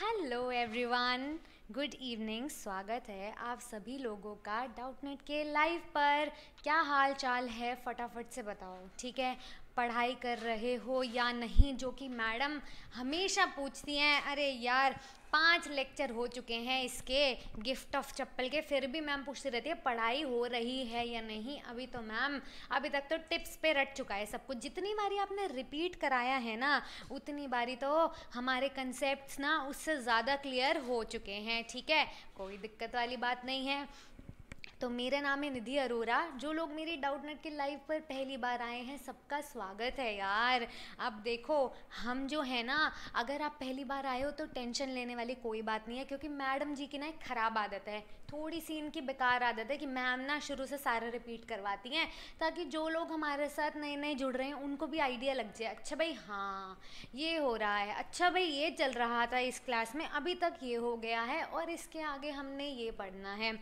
Hello everyone good evening स्वागत है आप सभी लोगों का डाउटनेट के लाइव पर क्या हाल चाल है फटाफट से बताओ ठीक है पढ़ाई कर रहे हो या नहीं जो कि मैडम हमेशा पूछती हैं अरे यार पांच लेक्चर हो चुके हैं इसके गिफ्ट ऑफ चप्पल के फिर भी मैम पूछती रहती है पढ़ाई हो रही है या नहीं अभी तो मैम अभी तक तो टिप्स पे रट चुका है सब कुछ जितनी बारी आपने रिपीट कराया है ना उतनी बारी तो हमारे कंसेप्ट ना उससे ज़्यादा क्लियर हो चुके हैं ठीक है कोई दिक्कत वाली बात नहीं है तो मेरा नाम है निधि अरोरा जो लोग मेरे डाउट नेट के लाइव पर पहली बार आए हैं सबका स्वागत है यार अब देखो हम जो है ना अगर आप पहली बार आए हो तो टेंशन लेने वाली कोई बात नहीं है क्योंकि मैडम जी की ना एक ख़राब आदत है थोड़ी सी इनकी बेकार आदत है कि मैम ना शुरू से सारा रिपीट करवाती हैं ताकि जो लोग हमारे साथ नए नए जुड़ रहे हैं उनको भी आइडिया लग जाए अच्छा भाई हाँ ये हो रहा है अच्छा भाई ये चल रहा था इस क्लास में अभी तक ये हो गया है और इसके आगे हमने ये पढ़ना है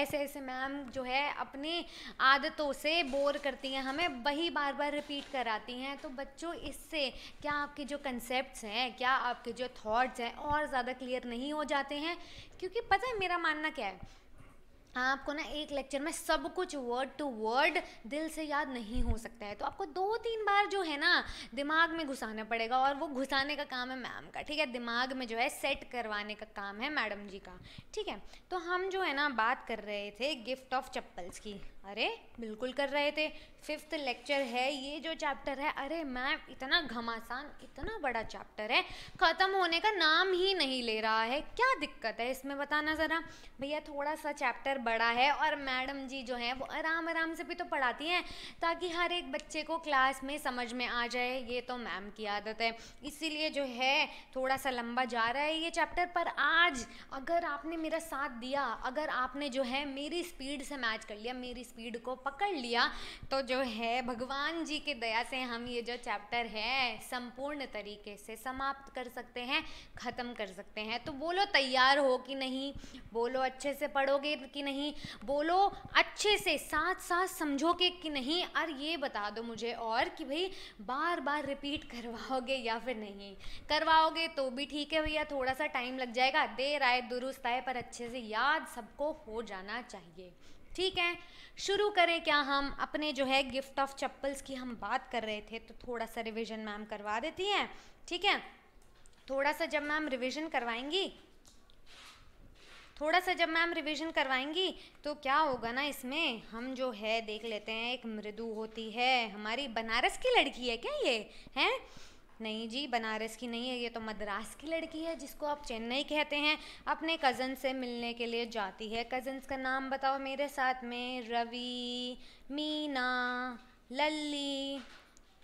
ऐसे ऐसे मैम जो है अपनी आदतों से बोर करती हैं हमें वही बार बार रिपीट कराती हैं तो बच्चों इससे क्या आपके जो कंसेप्ट हैं क्या आपके जो थाट्स हैं और ज़्यादा क्लियर नहीं हो जाते हैं क्योंकि पता है मेरा मानना क्या है आपको ना एक लेक्चर में सब कुछ वर्ड टू वर्ड दिल से याद नहीं हो सकता है तो आपको दो तीन बार जो है ना दिमाग में घुसाना पड़ेगा और वो घुसाने का काम है मैम का ठीक है दिमाग में जो है सेट करवाने का काम है मैडम जी का ठीक है तो हम जो है ना बात कर रहे थे गिफ्ट ऑफ चप्पल्स की अरे बिल्कुल कर रहे थे फिफ्थ लेक्चर है ये जो चैप्टर है अरे मैम इतना घमासान इतना बड़ा चैप्टर है ख़त्म होने का नाम ही नहीं ले रहा है क्या दिक्कत है इसमें बताना ज़रा भैया थोड़ा सा चैप्टर बड़ा है और मैडम जी जो हैं वो आराम आराम से भी तो पढ़ाती हैं ताकि हर एक बच्चे को क्लास में समझ में आ जाए ये तो मैम की आदत है इसीलिए जो है थोड़ा सा लंबा जा रहा है ये चैप्टर पर आज अगर आपने मेरा साथ दिया अगर आपने जो है मेरी स्पीड से मैच कर लिया मेरी स्पीड को पकड़ लिया तो जो है भगवान जी के दया से हम ये जो चैप्टर है संपूर्ण तरीके से समाप्त कर सकते हैं ख़त्म कर सकते हैं तो बोलो तैयार हो कि नहीं बोलो अच्छे से पढ़ोगे कि नहीं बोलो अच्छे से साथ साथ समझोगे कि नहीं और ये बता दो मुझे और कि भाई बार बार रिपीट करवाओगे या फिर नहीं करवाओगे तो भी ठीक है भैया थोड़ा सा टाइम लग जाएगा देर आए दुरुस्त आए पर अच्छे से याद सबको हो जाना चाहिए ठीक है शुरू करें क्या हम अपने जो है गिफ्ट ऑफ चप्पल्स की हम बात कर रहे थे तो थोड़ा सा रिविजन मैम करवा देती हैं ठीक है थोड़ा सा जब मैम रिविजन करवाएंगी थोड़ा सा जब मैम रिवीजन करवाएंगी तो क्या होगा ना इसमें हम जो है देख लेते हैं एक मृदु होती है हमारी बनारस की लड़की है क्या ये हैं नहीं जी बनारस की नहीं है ये तो मद्रास की लड़की है जिसको आप चेन्नई कहते हैं अपने कज़न से मिलने के लिए जाती है कज़न्स का नाम बताओ मेरे साथ में रवि मीना लल्ली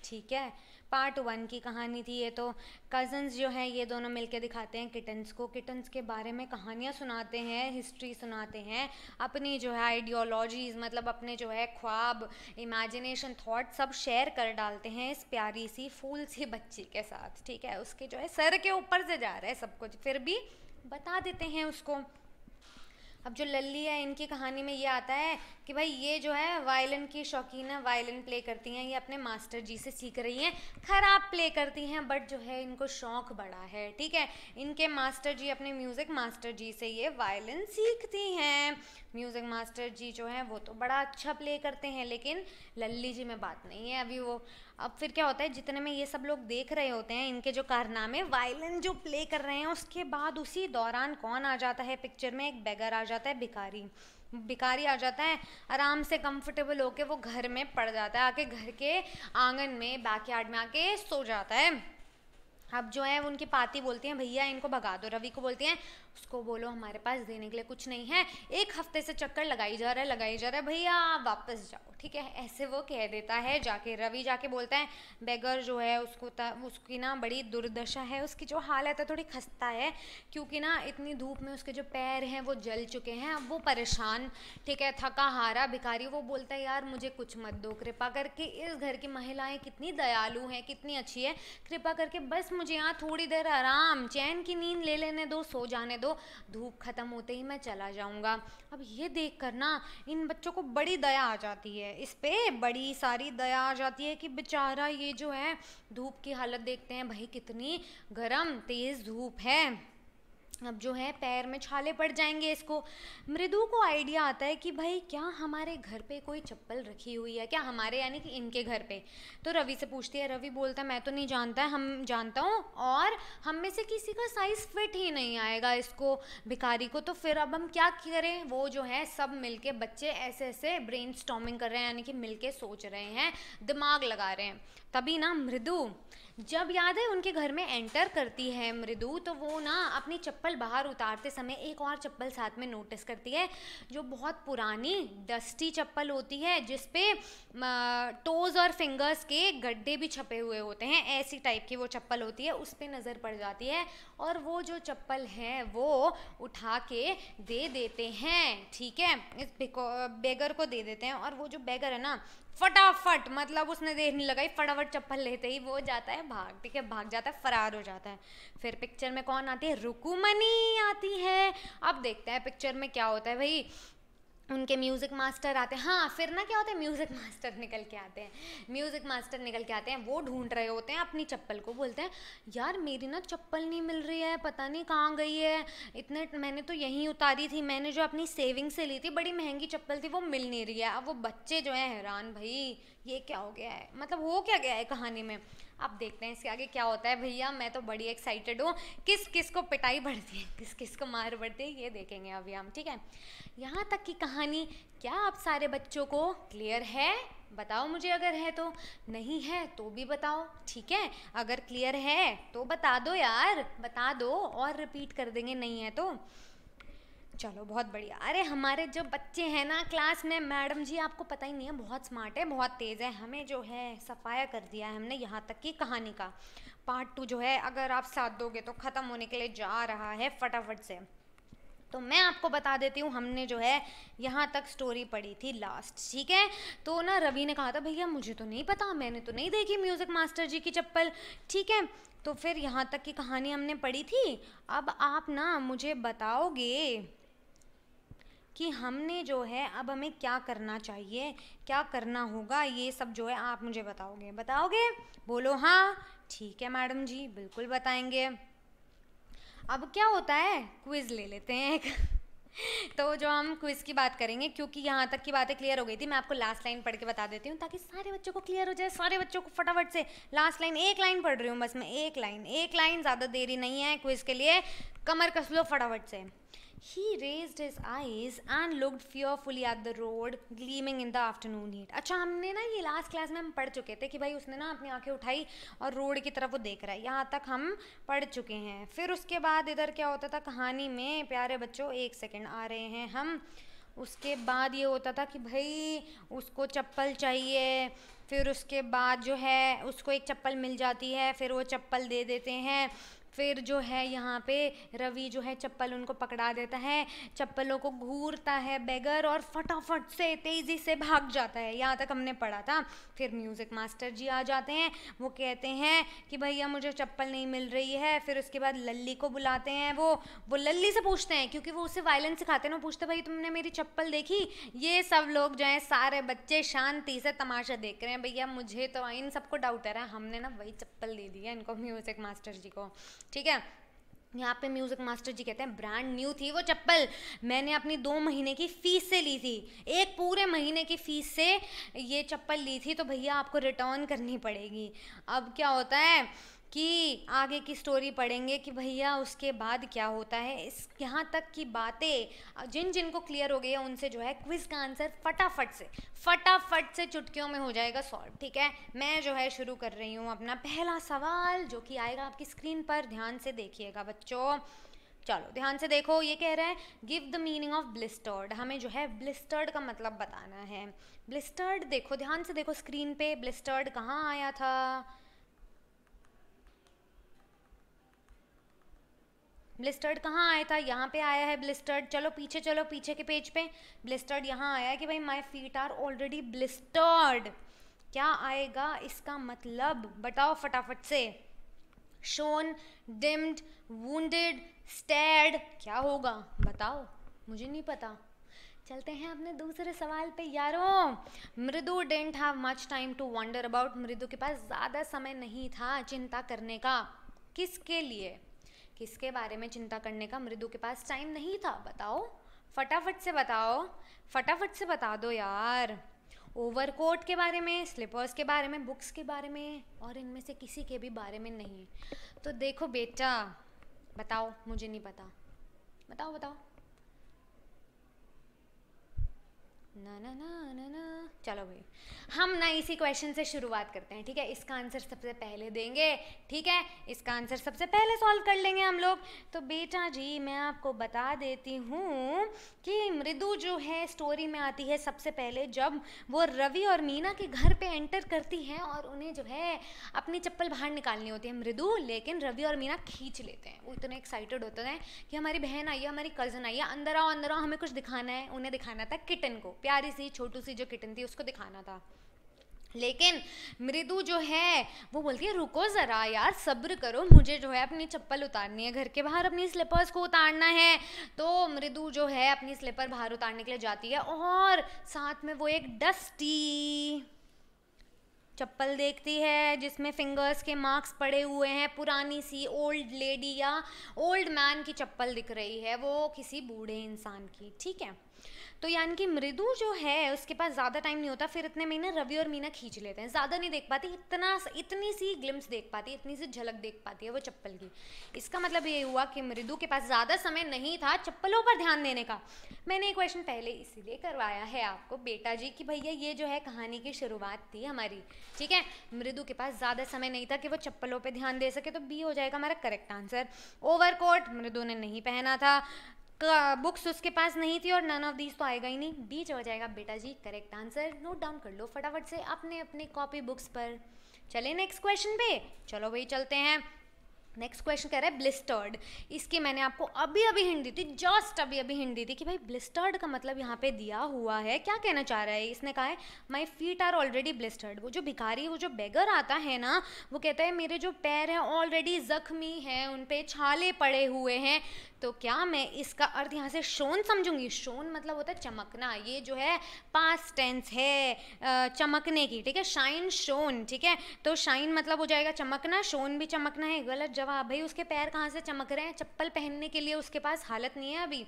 ठीक है पार्ट वन की कहानी थी ये तो कज़न्स जो हैं ये दोनों मिलके दिखाते हैं किटन्स को किटन्स के बारे में कहानियाँ सुनाते हैं हिस्ट्री सुनाते हैं अपनी जो है आइडियोलॉजीज़ मतलब अपने जो है ख्वाब इमेजिनेशन थाट सब शेयर कर डालते हैं इस प्यारी सी फूल सी बच्ची के साथ ठीक है उसके जो है सर के ऊपर से जा रहा है सब कुछ फिर भी बता देते हैं उसको अब जो लल्ली है इनकी कहानी में ये आता है कि भाई ये जो है वायलिन की शौकीन है वायलिन प्ले करती हैं ये अपने मास्टर जी से सीख रही हैं खराब प्ले करती हैं बट जो है इनको शौक बड़ा है ठीक है इनके मास्टर जी अपने म्यूज़िक मास्टर जी से ये वायलिन सीखती हैं म्यूज़िक मास्टर जी जो हैं वो तो बड़ा अच्छा प्ले करते हैं लेकिन लल्ली जी में बात नहीं है अभी वो अब फिर क्या होता है जितने में ये सब लोग देख रहे होते हैं इनके जो कारनामे वायलिन जो प्ले कर रहे हैं उसके बाद उसी दौरान कौन आ जाता है पिक्चर में एक बेगर आ जाता है भिखारी भिकारी आ जाता है आराम से कंफर्टेबल होके वो घर में पड़ जाता है आके घर के आंगन में बैकयार्ड में आके सो जाता है अब जो है उनकी पाती बोलती हैं भैया इनको भगा दो रवि को बोलती हैं उसको बोलो हमारे पास देने के लिए कुछ नहीं है एक हफ्ते से चक्कर लगाई जा रहा है लगाई जा रहा है भैया आप वापस जाओ ठीक है ऐसे वो कह देता है जाके रवि जाके बोलता है बेगर जो है उसको उसकी ना बड़ी दुर्दशा है उसकी जो हालत है थोड़ी खस्ता है क्योंकि ना इतनी धूप में उसके जो पैर हैं वो जल चुके हैं अब वो परेशान ठीक है थका हारा भिखारी वो बोलता है यार मुझे कुछ मत दो कृपा करके इस घर की महिलाएं कितनी दयालु हैं कितनी अच्छी है कृपा करके बस मुझे यहाँ थोड़ी देर आराम चैन की नींद ले लेने दो सो जाने दो धूप ख़त्म होते ही मैं चला जाऊँगा अब ये देख कर ना इन बच्चों को बड़ी दया आ जाती है इस पर बड़ी सारी दया आ जाती है कि बेचारा ये जो है धूप की हालत देखते हैं भाई कितनी गर्म तेज़ धूप है अब जो है पैर में छाले पड़ जाएंगे इसको मृदु को आइडिया आता है कि भाई क्या हमारे घर पे कोई चप्पल रखी हुई है क्या हमारे यानी कि इनके घर पे तो रवि से पूछती है रवि बोलता है मैं तो नहीं जानता है हम जानता हूँ और हम में से किसी का साइज़ फिट ही नहीं आएगा इसको भिखारी को तो फिर अब हम क्या करें वो जो है सब मिल के बच्चे ऐसे ऐसे ब्रेन कर रहे हैं यानी कि मिल के सोच रहे हैं दिमाग लगा रहे हैं तभी ना मृदु जब याद है उनके घर में एंटर करती है मृदु तो वो ना अपनी चप्पल बाहर उतारते समय एक और चप्पल साथ में नोटिस करती है जो बहुत पुरानी डस्टी चप्पल होती है जिसपे टोज़ और फिंगर्स के गड्ढे भी छपे हुए होते हैं ऐसी टाइप की वो चप्पल होती है उस पर नज़र पड़ जाती है और वो जो चप्पल है वो उठा के दे देते हैं ठीक है इस बेगर को दे देते हैं और वो जो बेगर है ना फटाफट मतलब उसने देर नहीं लगाई फटाफट चप्पल लेते ही वो जाता है भाग ठीक है भाग जाता है फरार हो जाता है फिर पिक्चर में कौन आती है रुकुमनी आती है अब देखते हैं पिक्चर में क्या होता है भाई उनके म्यूज़िक मास्टर आते हैं हाँ फिर ना क्या होता है म्यूज़िक मास्टर निकल के आते हैं म्यूज़िक मास्टर निकल के आते हैं वो ढूंढ रहे होते हैं अपनी चप्पल को बोलते हैं यार मेरी ना चप्पल नहीं मिल रही है पता नहीं कहाँ गई है इतने मैंने तो यहीं उतारी थी मैंने जो अपनी सेविंग से ली थी बड़ी महंगी चप्पल थी वो मिल नहीं रही है अब वो बच्चे जो हैं हैरान भाई ये क्या हो गया है मतलब हो क्या गया है कहानी में अब देखते हैं इसके आगे क्या होता है भैया मैं तो बड़ी एक्साइटेड हूँ किस किस को पिटाई बढ़ती है किस किस को मार बढ़ती है ये देखेंगे अभी हम ठीक है यहाँ तक की कहानी क्या आप सारे बच्चों को क्लियर है बताओ मुझे अगर है तो नहीं है तो भी बताओ ठीक है अगर क्लियर है तो बता दो यार बता दो और रिपीट कर देंगे नहीं है तो चलो बहुत बढ़िया अरे हमारे जो बच्चे हैं ना क्लास में मैडम जी आपको पता ही नहीं है बहुत स्मार्ट है बहुत तेज़ है हमें जो है सफाया कर दिया है हमने यहाँ तक की कहानी का पार्ट टू जो है अगर आप साथ दोगे तो ख़त्म होने के लिए जा रहा है फटाफट से तो मैं आपको बता देती हूँ हमने जो है यहाँ तक स्टोरी पढ़ी थी लास्ट ठीक है तो ना रवि ने कहा था भैया मुझे तो नहीं पता मैंने तो नहीं देखी म्यूज़िक मास्टर जी की चप्पल ठीक है तो फिर यहाँ तक की कहानी हमने पढ़ी थी अब आप ना मुझे बताओगे कि हमने जो है अब हमें क्या करना चाहिए क्या करना होगा ये सब जो है आप मुझे बताओगे बताओगे बोलो हाँ ठीक है मैडम जी बिल्कुल बताएंगे अब क्या होता है क्विज़ ले लेते हैं एक तो जो हम क्विज़ की बात करेंगे क्योंकि यहाँ तक की बातें क्लियर हो गई थी मैं आपको लास्ट लाइन पढ़ के बता देती हूँ ताकि सारे बच्चों को क्लियर हो जाए सारे बच्चों को फटाफट से लास्ट लाइन एक लाइन पढ़ रही हूँ बस मैं एक लाइन एक लाइन ज़्यादा देरी नहीं है क्विज़ के लिए कमर कस लो फटाफट से He raised his eyes and looked fearfully at the road gleaming in the afternoon heat. अच्छा हमने ना ये लास्ट क्लास में हम पढ़ चुके थे कि भाई उसने ना अपनी आंखें उठाई और रोड की तरफ वो देख रहा है यहाँ तक हम पढ़ चुके हैं फिर उसके बाद इधर क्या होता था कहानी में प्यारे बच्चों एक सेकेंड आ रहे हैं हम उसके बाद ये होता था कि भाई उसको चप्पल चाहिए फिर उसके बाद जो है उसको एक चप्पल मिल जाती है फिर वो चप्पल दे देते हैं फिर जो है यहाँ पे रवि जो है चप्पल उनको पकड़ा देता है चप्पलों को घूरता है बेगर और फटाफट से तेज़ी से भाग जाता है यहाँ तक हमने पढ़ा था फिर म्यूज़िक मास्टर जी आ जाते हैं वो कहते हैं कि भैया मुझे चप्पल नहीं मिल रही है फिर उसके बाद लल्ली को बुलाते हैं वो वो लल्ली से पूछते हैं क्योंकि वो उसे वायलेंस सिखाते हैं वो पूछते भाई तुमने मेरी चप्पल देखी ये सब लोग जो हैं सारे बच्चे शांति से तमाशा देख रहे हैं भैया मुझे तो इन सबको डाउट है रहा हमने ना वही चप्पल दे दी है इनको म्यूज़िक मास्टर जी को ठीक है यहाँ पे म्यूज़िक मास्टर जी कहते हैं ब्रांड न्यू थी वो चप्पल मैंने अपनी दो महीने की फ़ीस से ली थी एक पूरे महीने की फ़ीस से ये चप्पल ली थी तो भैया आपको रिटर्न करनी पड़ेगी अब क्या होता है कि आगे की स्टोरी पढ़ेंगे कि भैया उसके बाद क्या होता है इस यहाँ तक की बातें जिन जिन को क्लियर हो गई है उनसे जो है क्विज़ का आंसर फटाफट से फटाफट से चुटकियों में हो जाएगा सॉल्व ठीक है मैं जो है शुरू कर रही हूँ अपना पहला सवाल जो कि आएगा आपकी स्क्रीन पर ध्यान से देखिएगा बच्चों चलो ध्यान से देखो ये कह रहा है give the meaning of blistered हमें जो है ब्लिस्टर्ड का मतलब बताना है ब्लिस्टर्ड देखो ध्यान से देखो स्क्रीन पे ब्लिस्टर्ड कहाँ आया था ब्लिस्टर्ड कहाँ आया था यहाँ पे आया है ब्लिस्टर्ड चलो पीछे चलो पीछे के पेज पे ब्लिस्टर्ड यहाँ आया है कि भाई my feet are already blistered क्या आएगा इसका मतलब बताओ फटाफट से शोन डिम्ड वेड स्टेड क्या होगा बताओ मुझे नहीं पता चलते हैं अपने दूसरे सवाल पे यारो Mridu didn't have much time to wonder about Mridu के पास ज़्यादा समय नहीं था चिंता करने का किसके लिए किसके बारे में चिंता करने का मृदु के पास टाइम नहीं था बताओ फटाफट से बताओ फटाफट से बता दो यार ओवरकोट के बारे में स्लीपर्स के बारे में बुक्स के बारे में और इनमें से किसी के भी बारे में नहीं तो देखो बेटा बताओ मुझे नहीं पता बताओ बताओ ना ना ना ना ना चलो भाई हम ना इसी क्वेश्चन से शुरुआत करते हैं ठीक है इसका आंसर सबसे पहले देंगे ठीक है इसका आंसर सबसे पहले सॉल्व कर लेंगे हम लोग तो बेटा जी मैं आपको बता देती हूँ कि मृदु जो है स्टोरी में आती है सबसे पहले जब वो रवि और मीना के घर पे एंटर करती है और उन्हें जो है अपनी चप्पल बाहर निकालनी होती है मृदु लेकिन रवि और मीना खींच लेते हैं वो इतने एक्साइटेड होते हैं कि हमारी बहन आई है हमारी कज़न आई है अंदर आओ अंदर आओ हमें कुछ दिखाना है उन्हें दिखाना था किटन को प्यारी सी छोटू सी जो किटन थी उसको दिखाना था लेकिन मृदु जो है वो बोलती है रुको ज़रा यार सब्र करो मुझे जो है अपनी चप्पल उतारनी है घर के बाहर अपनी स्लीपर्स को उतारना है तो मृदु जो है अपनी स्लीपर बाहर उतारने के लिए जाती है और साथ में वो एक डस्टी चप्पल देखती है जिसमें फिंगर्स के मार्क्स पड़े हुए हैं पुरानी सी ओल्ड लेडी या ओल्ड मैन की चप्पल दिख रही है वो किसी बूढ़े इंसान की ठीक है तो यानी कि मृदु जो है उसके पास ज़्यादा टाइम नहीं होता फिर इतने महीने रवि और मीना खींच लेते हैं ज़्यादा नहीं देख पाती इतना इतनी सी ग्लिम्स देख पाती इतनी सी झलक देख पाती है वो चप्पल की इसका मतलब ये हुआ कि मृदु के पास ज़्यादा समय नहीं था चप्पलों पर ध्यान देने का मैंने ये क्वेश्चन पहले इसीलिए करवाया है आपको बेटा जी कि भैया ये जो है कहानी की शुरुआत थी हमारी ठीक है मृदु के पास ज़्यादा समय नहीं था कि वो चप्पलों पर ध्यान दे सके तो बी हो जाएगा हमारा करेक्ट आंसर ओवर मृदु ने नहीं पहना था बुक्स उसके पास नहीं थी और नन ऑफ दीज तो आएगा ही नहीं डी हो जाएगा बेटा जी करेक्ट आंसर नोट डाउन कर लो फटाफट से अपने अपने कॉपी बुक्स पर चले नेक्स्ट क्वेश्चन पे चलो भाई चलते हैं नेक्स्ट क्वेश्चन कह रहा है ब्लिस्टर्ड इसकी मैंने आपको अभी अभी हिंट दी थी जस्ट अभी अभी हिंट दी थी कि भाई ब्लिस्टर्ड का मतलब यहाँ पे दिया हुआ है क्या कहना चाह रहा है इसने कहा है my feet are already blistered वो जो भिखारी वो जो बेगर आता है ना वो कहता है मेरे जो पैर हैं ऑलरेडी जख्मी हैं उन पर छाले पड़े हुए हैं तो क्या मैं इसका अर्थ यहाँ से शोन समझूंगी शोन मतलब होता है चमकना ये जो है पास टेंस है चमकने की ठीक है शाइन शोन ठीक है तो शाइन मतलब हो जाएगा चमकना शोन भी चमकना है गलत जवाब भाई उसके पैर कहाँ से चमक रहे हैं चप्पल पहनने के लिए उसके पास हालत नहीं है अभी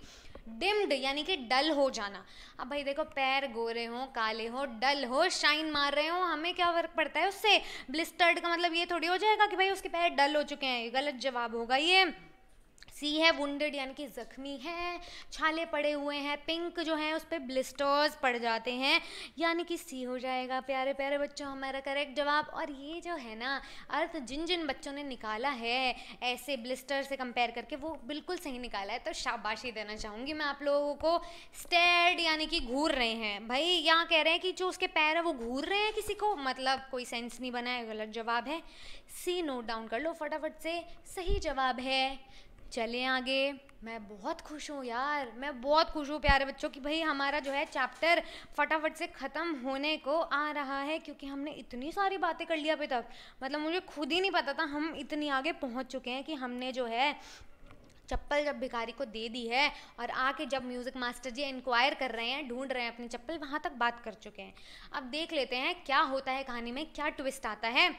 डिम्ड यानी कि डल हो जाना अब भाई देखो पैर गोरे हों काले हों डल हो शाइन मार रहे हो हमें क्या फर्क पड़ता है उससे ब्लिस्टर्ड का मतलब ये थोड़ी हो जाएगा कि भाई उसके पैर डल हो चुके हैं गलत जवाब होगा ये सी है वुंडेड यानी कि ज़ख्मी है छाले पड़े हुए हैं पिंक जो है उस पर ब्लिस्टर्स पड़ जाते हैं यानी कि सी हो जाएगा प्यारे प्यारे बच्चों हमारा करेक्ट जवाब और ये जो है ना अर्थ जिन जिन बच्चों ने निकाला है ऐसे ब्लिस्टर से कंपेयर करके वो बिल्कुल सही निकाला है तो शाबाशी देना चाहूँगी मैं आप लोगों को स्टेड यानी कि घूर रहे हैं भाई यहाँ कह रहे हैं कि जो उसके पैर है वो घूर रहे हैं किसी को मतलब कोई सेंस नहीं बना है गलत जवाब है सी नोट डाउन कर लो फटाफट से सही जवाब है चले आगे मैं बहुत खुश हूँ यार मैं बहुत खुश हूँ प्यारे बच्चों कि भाई हमारा जो है चैप्टर फटाफट से ख़त्म होने को आ रहा है क्योंकि हमने इतनी सारी बातें कर लिया अभी तक मतलब मुझे खुद ही नहीं पता था हम इतनी आगे पहुँच चुके हैं कि हमने जो है चप्पल जब भिखारी को दे दी है और आके जब म्यूज़िक मास्टर जी इंक्वायर कर रहे हैं ढूंढ रहे हैं अपनी चप्पल वहाँ तक बात कर चुके हैं अब देख लेते हैं क्या होता है कहानी में क्या ट्विस्ट आता है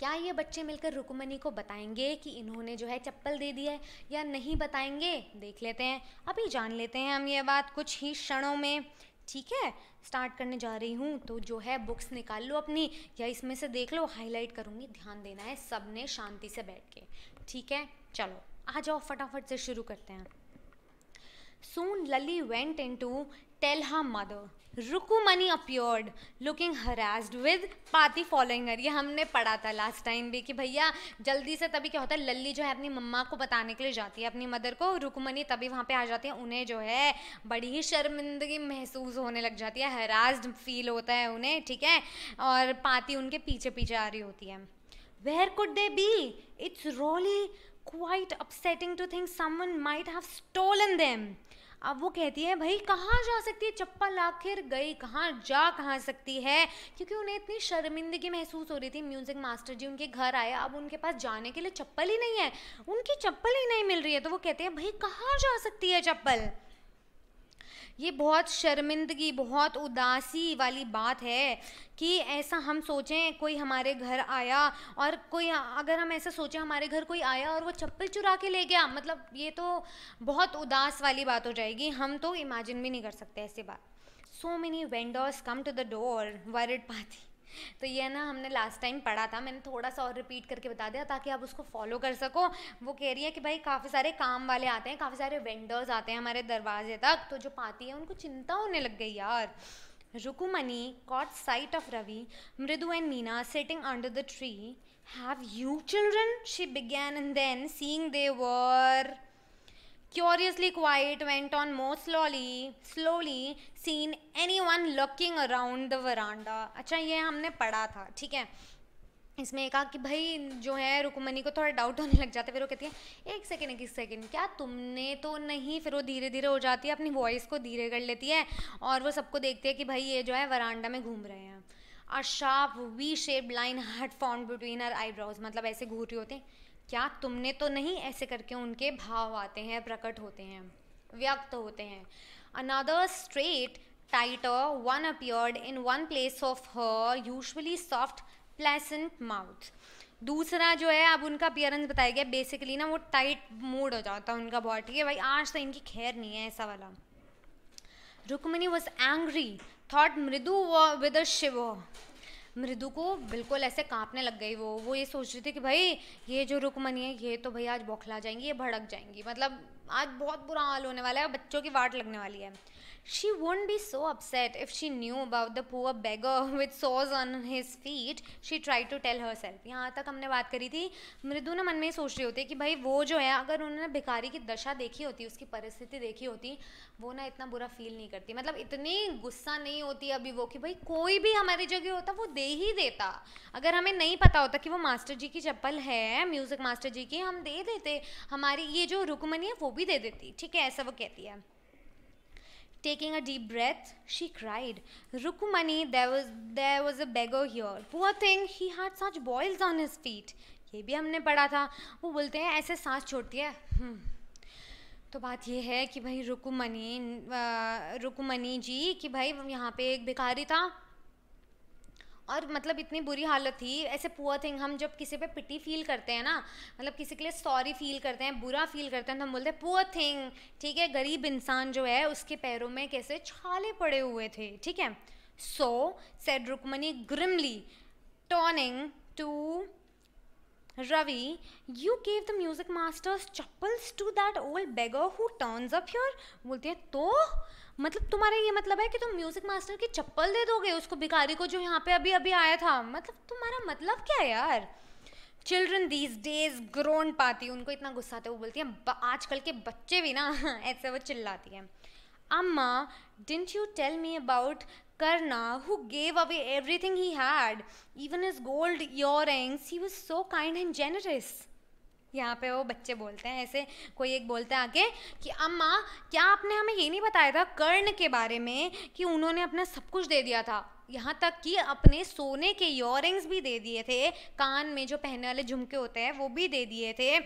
क्या ये बच्चे मिलकर रुकमनी को बताएंगे कि इन्होंने जो है चप्पल दे दी है या नहीं बताएंगे देख लेते हैं अभी जान लेते हैं हम ये बात कुछ ही क्षणों में ठीक है स्टार्ट करने जा रही हूँ तो जो है बुक्स निकाल लो अपनी या इसमें से देख लो हाईलाइट करूँगी ध्यान देना है सब ने शांति से बैठ के ठीक है चलो आ जाओ फटाफट से शुरू करते हैं Lalli went in to tell her mother Rukmini appeared looking harassed with Paati following ये हमने पढ़ा था लास्ट टाइम भी कि भैया जल्दी से तभी क्या होता है लल्ली जो है अपनी मम्मा को बताने के लिए जाती है अपनी मदर को रुकुमनी तभी वहाँ पे आ जाती है उन्हें जो है बड़ी ही शर्मिंदगी महसूस होने लग जाती है हरास्ड फील होता है उन्हें ठीक है और पाती उनके पीछे पीछे आ रही होती है where could they be it's really quite upsetting to think someone might have stolen them अब वो कहती है भाई कहाँ जा सकती है चप्पल आखिर गई कहाँ जा कहाँ सकती है क्योंकि उन्हें इतनी शर्मिंदगी महसूस हो रही थी म्यूज़िक मास्टर जी उनके घर आए अब उनके पास जाने के लिए चप्पल ही नहीं है उनकी चप्पल ही नहीं मिल रही है तो वो कहते हैं भाई कहाँ जा सकती है चप्पल ये बहुत शर्मिंदगी बहुत उदासी वाली बात है कि ऐसा हम सोचें कोई हमारे घर आया और कोई अगर हम ऐसा सोचें हमारे घर कोई आया और वो चप्पल चुरा के ले गया मतलब ये तो बहुत उदास वाली बात हो जाएगी हम तो इमेजिन भी नहीं कर सकते ऐसी बात so many vendors come to the door worried Paati तो ये ना हमने लास्ट टाइम पढ़ा था मैंने थोड़ा सा और रिपीट करके बता दिया ताकि आप उसको फॉलो कर सको वो कह रही है कि भाई काफ़ी सारे काम वाले आते हैं काफ़ी सारे वेंडर्स आते हैं हमारे दरवाजे तक तो जो पाती है उनको चिंता होने लग गई यार Rukumani caught sight of Ravi, Mridu, and Meena sitting under the tree. Have you children? She began, and then, seeing they were Curiously quiet went on more slowly, slowly, seen anyone looking around the veranda. अच्छा ये हमने पढ़ा था ठीक है इसमें कहा कि भाई जो है रुकमनी को थोड़ा डाउट होने लग जाता है फिर वो कहती है एक सेकेंड एक सेकेंड क्या तुमने तो नहीं फिर वो धीरे धीरे हो जाती है अपनी वॉइस को धीरे कर लेती है और वो सबको देखती है कि भाई ये जो है वरांडा में घूम रहे हैं a sharp V shape line had formed between her eyebrows मतलब ऐसे घूर रही होती हैं क्या तुमने तो नहीं ऐसे करके उनके भाव आते हैं प्रकट होते हैं व्यक्त होते हैं another straight tighter one appeared in one place of her usually soft pleasant mouth दूसरा जो है अब उनका अपियरेंस बताया गया बेसिकली ना वो टाइट मूड हो जाता है उनका बॉडी ठीक है भाई आज तो इनकी खैर नहीं है ऐसा वाला Rukmini was angry thought Mridu with shiver Mridu को बिल्कुल ऐसे कांपने लग गई वो वो ये सोच रही थी कि भाई ये जो रुकमनी है ये तो भाई आज बौखला जाएंगी ये भड़क जाएंगी मतलब आज बहुत बुरा हाल होने वाला है और बच्चों की वाट लगने वाली है she wouldn't be so upset if she knew about the poor beggar with sores on his feet she tried to tell herself यहाँ तक हमने बात करी थी मृदु ना मन में ही सोच रही होती है कि भाई वो जो है अगर उन्होंने भिखारी की दशा देखी होती उसकी परिस्थिति देखी होती वो ना इतना बुरा फील नहीं करती मतलब इतनी गुस्सा नहीं होती अभी वो कि भाई कोई भी हमारी जगह होता वो दे ही देता अगर हमें नहीं पता होता कि वो मास्टर जी की चप्पल है म्यूज़िक मास्टर जी की हम दे देते हमारी ये जो रुकमनी है वो भी भी दे देती ठीक है ऐसा वो कहती है taking a deep breath she cried Rukmini there was a beggar here poor thing he had such boils on his feet ये भी हमने पढ़ा था वो बोलते हैं ऐसे सांस छोड़ती है हम्म। तो बात ये है कि भाई रुकुमनी रुकुमनी जी कि भाई यहाँ पे एक भिखारी था और मतलब इतनी बुरी हालत थी ऐसे पुअर थिंग हम जब किसी पे पिटी फील करते हैं ना मतलब किसी के लिए सॉरी फील करते हैं बुरा फील करते हैं तो हम बोलते हैं पुअर थिंग ठीक है गरीब इंसान जो है उसके पैरों में कैसे छाले पड़े हुए थे ठीक है so said Rukmini grimly turning to Ravi you gave the music master's chappals to that old beggar who turns up your बोलते हैं तो मतलब तुम्हारा ये मतलब है कि तुम म्यूजिक मास्टर की चप्पल दे दोगे उसको भिखारी को जो यहाँ पे अभी अभी आया था मतलब तुम्हारा मतलब क्या है यार चिल्ड्रन दीज डेज ग्रोन पाती उनको इतना गुस्सा आता है वो बोलती हैं आजकल के बच्चे भी ना ऐसे वो चिल्लाती हैं Amma didn't you tell me about Karna who gave away everything he had even his gold earrings he was so kind and generous यहाँ पे वो बच्चे बोलते हैं ऐसे कोई एक बोलता है आगे कि अम्मा क्या आपने हमें ये नहीं बताया था कर्ण के बारे में कि उन्होंने अपना सब कुछ दे दिया था यहाँ तक कि अपने सोने के इयर भी दे दिए थे कान में जो पहनने वाले झुमके होते हैं वो भी दे दिए थे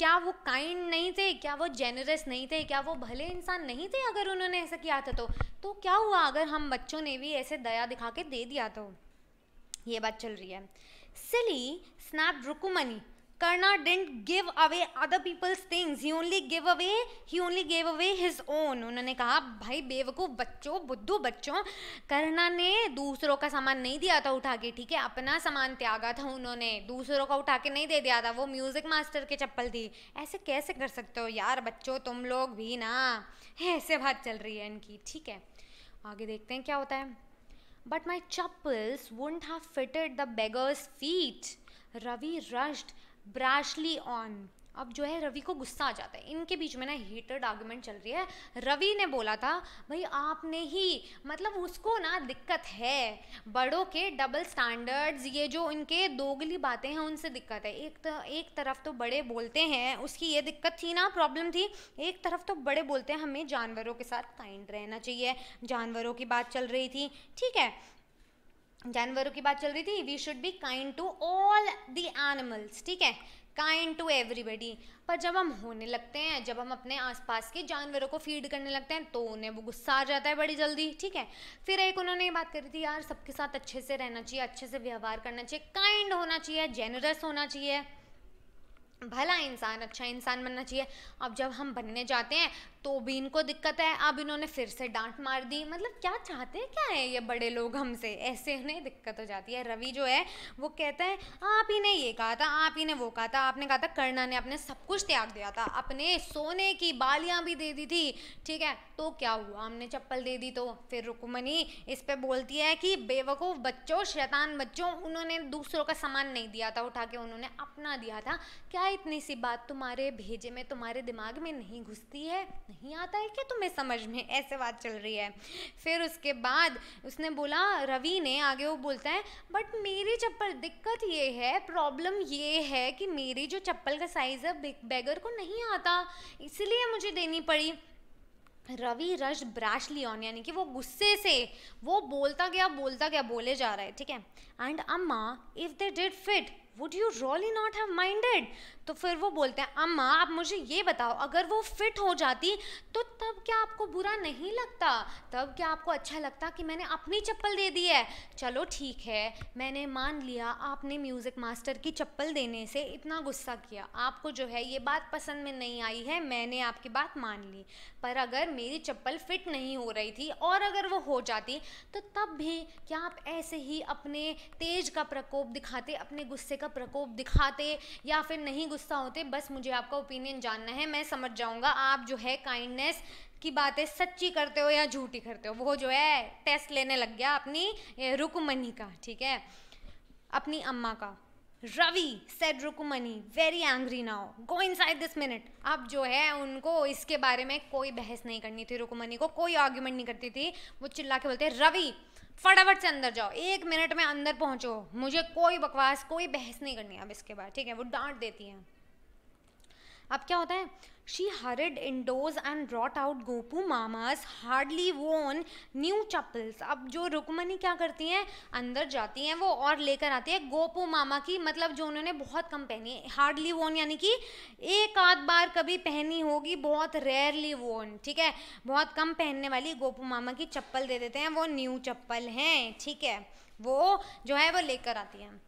क्या वो काइंड नहीं थे क्या वो जेनरस नहीं थे क्या वो भले इंसान नहीं थे अगर उन्होंने ऐसा किया था तो तो क्या हुआ अगर हम बच्चों ने भी ऐसे दया दिखा के दे दिया तो ये बात चल रही है silly snapped Rukmini Karna didn't give away other people's things. He only gave away he only gave away his own. उन्होंने कहा भाई बेवकूफ़ बच्चों बुद्धू बच्चों करना ने दूसरों का सामान नहीं दिया था उठा के ठीक है अपना सामान त्यागा था उन्होंने दूसरों का उठा के नहीं दे दिया था वो म्यूज़िक मास्टर के चप्पल थी ऐसे कैसे कर सकते हो यार बच्चों तुम लोग भी ना ऐसे बात चल रही है इनकी ठीक है आगे देखते हैं क्या होता है but my chappals won't have fitted the beggar's feet Ravi rushed brashly on अब जो है रवि को गुस्सा आ जाता है इनके बीच में ना हीटेड आर्गूमेंट चल रही है रवि ने बोला था भाई आपने ही मतलब उसको ना दिक्कत है बड़ों के डबल स्टैंडर्ड्स ये जो इनके दोगली बातें हैं उनसे दिक्कत है एक तो एक तरफ तो बड़े बोलते हैं उसकी ये दिक्कत थी ना प्रॉब्लम थी एक तरफ तो बड़े बोलते हैं हमें जानवरों के साथ काइंड रहना चाहिए जानवरों की बात चल रही थी ठीक है जानवरों की बात चल रही थी we should be kind to all the animals ठीक है काइंड टू एवरीबडी पर जब हम होने लगते हैं जब हम अपने आसपास के जानवरों को फीड करने लगते हैं तो उन्हें वो गुस्सा आ जाता है बड़ी जल्दी ठीक है फिर एक उन्होंने ये बात करी थी यार सबके साथ अच्छे से रहना चाहिए अच्छे से व्यवहार करना चाहिए काइंड होना चाहिए जेनरस होना चाहिए भला इंसान अच्छा इंसान बनना चाहिए अब जब हम बनने जाते हैं तो भी इनको दिक्कत है अब इन्होंने फिर से डांट मार दी मतलब क्या चाहते हैं क्या है ये बड़े लोग हमसे ऐसे उन्हें दिक्कत हो जाती है रवि जो है वो कहता है आप ही ने ये कहा था आप ही ने वो कहा था आपने कहा था कर्णा ने अपने सब कुछ त्याग दिया था अपने सोने की बालियाँ भी दे दी थी ठीक है तो क्या हुआ हमने चप्पल दे दी तो फिर रुकमनी इस पर बोलती है कि बेवकूफ़ बच्चों शैतान बच्चों उन्होंने दूसरों का सामान नहीं दिया था उठा के उन्होंने अपना दिया था क्या इतनी सी बात तुम्हारे भेजे में तुम्हारे दिमाग में नहीं घुसती है नहीं आता है क्या तुम्हें समझ में ऐसे बात चल रही है फिर उसके बाद उसने बोला रवि ने आगे वो बोलता है बट मेरी चप्पल दिक्कत ये है प्रॉब्लम ये है कि मेरी जो चप्पल का साइज़ है बेगर को नहीं आता इसलिए मुझे देनी पड़ी रवि रज ब्राश लियोन यानी कि वो गुस्से से वो बोलता गया बोलता गया बोले जा रहा है ठीक है and Amma if they did fit would you really not have minded तो फिर वो बोलते हैं अम्मा आप मुझे ये बताओ अगर वो फिट हो जाती तो तब क्या आपको बुरा नहीं लगता तब क्या आपको अच्छा लगता कि मैंने अपनी चप्पल दे दी है चलो ठीक है मैंने मान लिया आपने म्यूज़िक मास्टर की चप्पल देने से इतना गुस्सा किया आपको जो है ये बात पसंद में नहीं आई है मैंने आपकी बात मान ली पर अगर मेरी चप्पल फिट नहीं हो रही थी और अगर वो हो जाती तो तब भी क्या आप ऐसे ही अपने तेज का प्रकोप दिखाते अपने गुस्से का प्रकोप दिखाते या फिर नहीं गुस्सा होते बस मुझे आपका ओपिनियन जानना है मैं समझ जाऊंगा आप जो है काइंडनेस की बातें सच्ची करते हो या झूठी करते हो वो जो है टेस्ट लेने लग गया अपनी रुकमनी का ठीक है अपनी अम्मा का Ravi said Rukmini very angry now go inside this minute अब जो है उनको इसके बारे में कोई बहस नहीं करनी थी रुकमनी को कोई आर्ग्यूमेंट नहीं करती थी वो चिल्ला के बोलते रवि फटाफट से अंदर जाओ एक मिनट में अंदर पहुंचो मुझे कोई बकवास कोई बहस नहीं करनी अब इसके बाद ठीक है वो डांट देती हैं अब क्या होता है she hurried indoors and brought out Gopu Mama's hardly worn new chappals अब जो रुकमनी क्या करती हैं अंदर जाती हैं वो और लेकर आती है गोपू मामा की मतलब जो उन्होंने बहुत कम पहनी है हार्डली वोन यानी कि एक आध बार कभी पहनी होगी बहुत रेयरली वोन ठीक है बहुत कम पहनने वाली गोपू मामा की चप्पल दे देते हैं वो न्यू चप्पल हैं ठीक है वो जो है वो लेकर आती हैं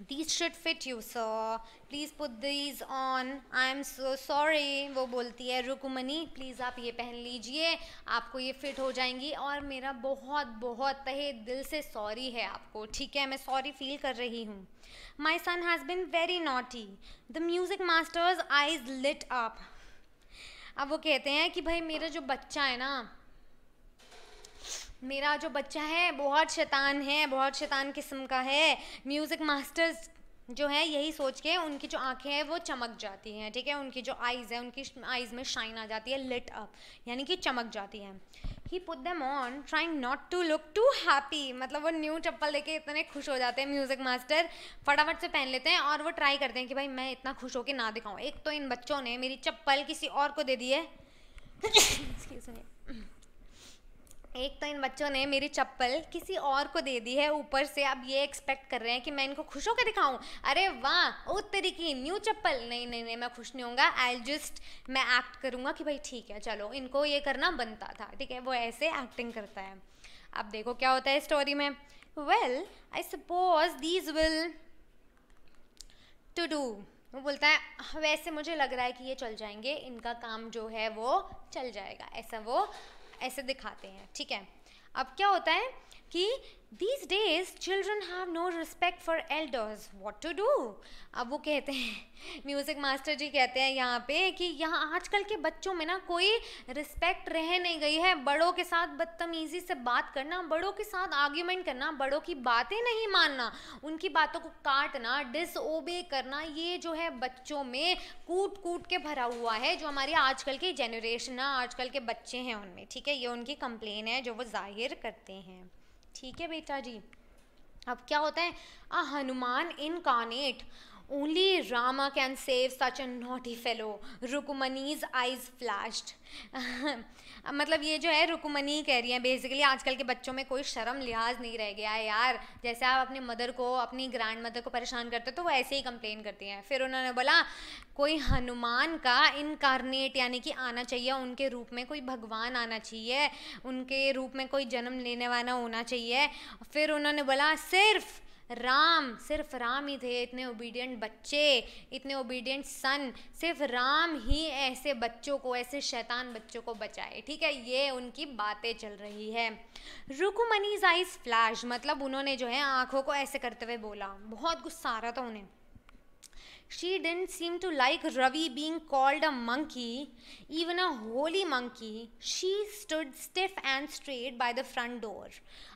these should fit you sir please put these on I am so sorry वो बोलती है रुकमनी प्लीज़ आप ये पहन लीजिए आपको ये फिट हो जाएंगी और मेरा बहुत बहुत तहे दिल से सॉरी है आपको ठीक है मैं सॉरी फील कर रही हूँ my son has been very naughty the music master's eyes lit up अब वो कहते हैं कि भाई मेरा जो बच्चा है ना मेरा जो बच्चा है बहुत शैतान है बहुत शैतान किस्म का है म्यूज़िक मास्टर्स जो है यही सोच के उनकी जो आंखें हैं वो चमक जाती हैं ठीक है उनकी जो आइज़ है उनकी आइज़ में शाइन आ जाती है लिट अप यानी कि चमक जाती है he put them on trying not to look too happy मतलब वो न्यू चप्पल लेके इतने खुश हो जाते हैं म्यूज़िक मास्टर फटाफट से पहन लेते हैं और वो ट्राई करते हैं कि भाई मैं इतना खुश होकर ना दिखाऊँ एक तो इन बच्चों ने मेरी चप्पल किसी और को दे दी है एक तो इन बच्चों ने मेरी चप्पल किसी और को दे दी है ऊपर से अब ये एक्सपेक्ट कर रहे हैं कि मैं इनको खुश होकर दिखाऊं अरे वाह उस तरीके न्यू चप्पल नहीं नहीं नहीं मैं खुश नहीं होऊंगा आई जस्ट मैं एक्ट करूंगा कि भाई ठीक है चलो इनको ये करना बनता था ठीक है वो ऐसे एक्टिंग करता है अब देखो क्या होता है स्टोरी में well I suppose these will to do वो बोलता है हाँ, वैसे मुझे लग रहा है कि ये चल जाएंगे इनका काम जो है वो चल जाएगा ऐसा वो ऐसे दिखाते हैं ठीक है अब क्या होता है कि these days children have no respect for elders what to do अब वो कहते हैं म्यूज़िक मास्टर जी कहते हैं यहाँ पे कि यहाँ आजकल के बच्चों में ना कोई रिस्पेक्ट रह नहीं गई है बड़ों के साथ बदतमीज़ी से बात करना बड़ों के साथ आर्ग्यूमेंट करना बड़ों की बातें नहीं मानना उनकी बातों को काटना डिसओबे करना ये जो है बच्चों में कूट कूट के भरा हुआ है जो हमारे आजकल की जनरेशन आजकल के बच्चे हैं उनमें ठीक है ये उनकी कंप्लेन है जो वो जाहिर करते हैं ठीक है बेटा जी अब क्या होता है a Hanuman incarnate only Rama can save such a naughty fellow Rukmini's eyes flash मतलब ये जो है रुकमनी कह रही हैं बेसिकली आजकल के बच्चों में कोई शर्म लिहाज नहीं रह गया है यार जैसे आप अपने मदर को अपनी ग्रैंड मदर को परेशान करते हो तो वो ऐसे ही कंप्लेन करती हैं फिर उन्होंने बोला कोई हनुमान का इनकारनेट यानी कि आना चाहिए उनके रूप में कोई भगवान आना चाहिए उनके रूप में कोई जन्म लेने वाला होना चाहिए फिर उन्होंने बोला सिर्फ राम सिर्फ राम ही थे इतने ओबीडियंट बच्चे इतने ओबीडियंट सन सिर्फ राम ही ऐसे बच्चों को ऐसे शैतान बच्चों को बचाए ठीक है ये उनकी बातें चल रही है रुकुमनीज आइज फ्लैश मतलब उन्होंने जो है आंखों को ऐसे करते हुए बोला बहुत गुस्सा आ रहा था उन्हें She didn't seem to like Ravi being called a monkey, even a holy monkey. She stood stiff and straight by the front door.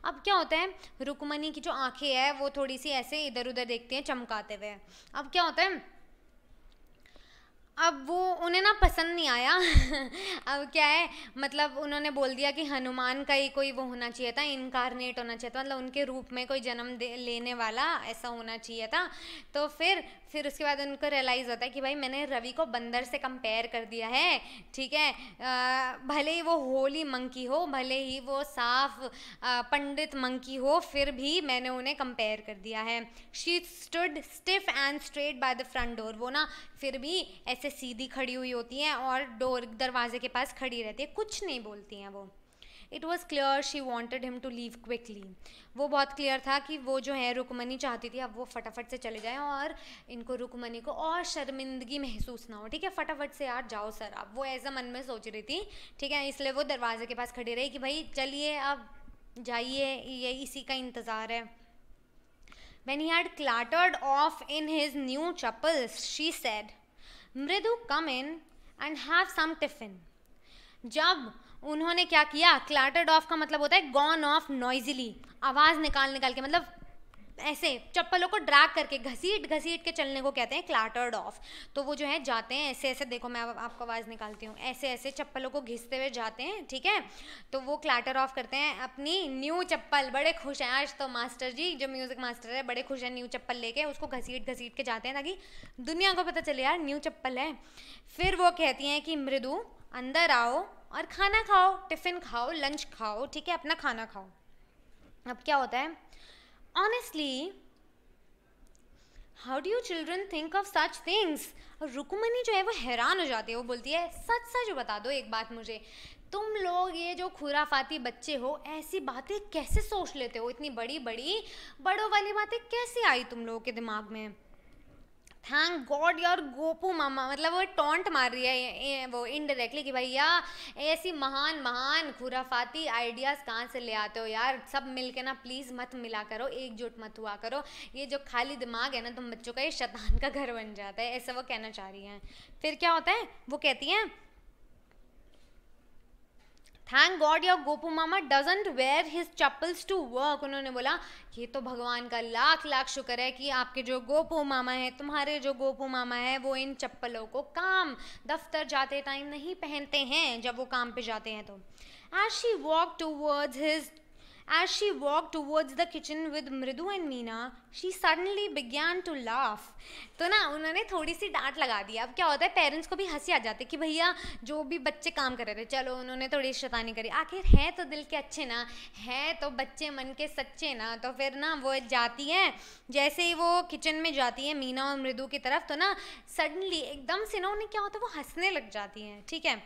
अब क्या होता है रुकमनी की जो आंखें है वो थोड़ी सी ऐसे इधर उधर देखती हैं चमकाते हुए अब क्या होता है अब वो उन्हें ना पसंद नहीं आया अब क्या है मतलब उन्होंने बोल दिया कि हनुमान का ही कोई वो होना चाहिए था इनकारनेट होना चाहिए था मतलब उनके रूप में कोई जन्म लेने वाला ऐसा होना चाहिए था तो फिर फिर उसके बाद उनको रियलाइज़ होता है कि भाई मैंने रवि को बंदर से कंपेयर कर दिया है ठीक है आ, भले ही वो होली मंकी हो भले ही वो साफ आ, पंडित मंकी हो फिर भी मैंने उन्हें कंपेयर कर दिया है she stood stiff and straight by the front door वो ना फिर भी ऐसे सीधी खड़ी हुई होती हैं और डोर दरवाजे के पास खड़ी रहती है कुछ नहीं बोलती हैं वो it was clear she wanted him to leave quickly वो बहुत क्लियर था कि वो जो है रुकमनी चाहती थी अब वो फटाफट से चले जाएँ और इनको रुकमनी को और शर्मिंदगी महसूस ना हो ठीक है फटाफट से यार जाओ सर अब वो ऐसा मन में सोच रही थी ठीक है इसलिए वो दरवाजे के पास खड़ी रही कि भाई चलिए अब जाइए ये इसी का इंतज़ार है When he had clattered off in his new chappals, she said, Mridu come in and have some tiffin जब उन्होंने क्या किया क्लैटर्ड ऑफ का मतलब होता है गॉन ऑफ नॉइजिली आवाज़ निकाल निकाल के मतलब ऐसे चप्पलों को ड्रैग करके घसीट घसीट के चलने को कहते हैं क्लाटर्ड ऑफ तो वो जो है जाते हैं ऐसे ऐसे देखो मैं आपको आवाज़ निकालती हूँ ऐसे ऐसे चप्पलों को घिसते हुए जाते हैं ठीक है तो वो क्लाटर ऑफ करते हैं अपनी न्यू चप्पल बड़े खुश हैं आज तो मास्टर जी जो म्यूज़िक मास्टर है बड़े खुश हैं न्यू चप्पल लेके उसको घसीट घसीट के जाते हैं ताकि दुनिया को पता चले यार न्यू चप्पल है फिर वो कहती हैं कि मृदु अंदर आओ और खाना खाओ टिफ़िन खाओ लंच खाओ ठीक है अपना खाना खाओ अब क्या होता है honestly how do you children think of such things और रुकमनी जो है वो हैरान हो जाती है वो बोलती है सच सच बता दो एक बात मुझे तुम लोग ये जो खुराफाती बच्चे हो ऐसी बातें कैसे सोच लेते हो इतनी बड़ी बड़ी बड़ों वाली बातें कैसे आई तुम लोगों के दिमाग में thank God your Gopu Mama मतलब वो टॉन्ट मार रही है वो इनडायरेक्टली कि भैया ऐसी महान महान खुराफाती आइडियाज़ कहाँ से ले आते हो यार सब मिल के ना प्लीज़ मत मिला करो एकजुट मत हुआ करो ये जो खाली दिमाग है ना तुम बच्चों का ये शैतान का घर बन जाता है ऐसा वो कहना चाह रही हैं फिर क्या होता है वो कहती हैं thank God your Gopu Mama doesn't wear his chappals to work उन्होंने बोला ये तो भगवान का लाख लाख शुक्र है कि आपके जो गोपू मामा है तुम्हारे जो गोपू मामा है वो इन चप्पलों को काम दफ्तर जाते टाइम नहीं पहनते हैं जब वो काम पे जाते हैं तो as she walk towards his As she walked towards the kitchen with Mridu and Meena, she suddenly began to laugh. तो ना उन्होंने थोड़ी सी डांट लगा दी अब क्या होता है पेरेंट्स को भी हंसी आ जाती है कि भैया जो भी बच्चे काम कर रहे थे चलो उन्होंने थोड़ी शैतानी करी आखिर है तो दिल के अच्छे ना है तो बच्चे मन के सच्चे ना तो फिर ना वो जाती है जैसे ही वो किचन में जाती है मीना और मृदु की तरफ तो ना सडनली एकदम से ना उन्हें क्या होता है वो हंसने लग जाती हैं ठीक है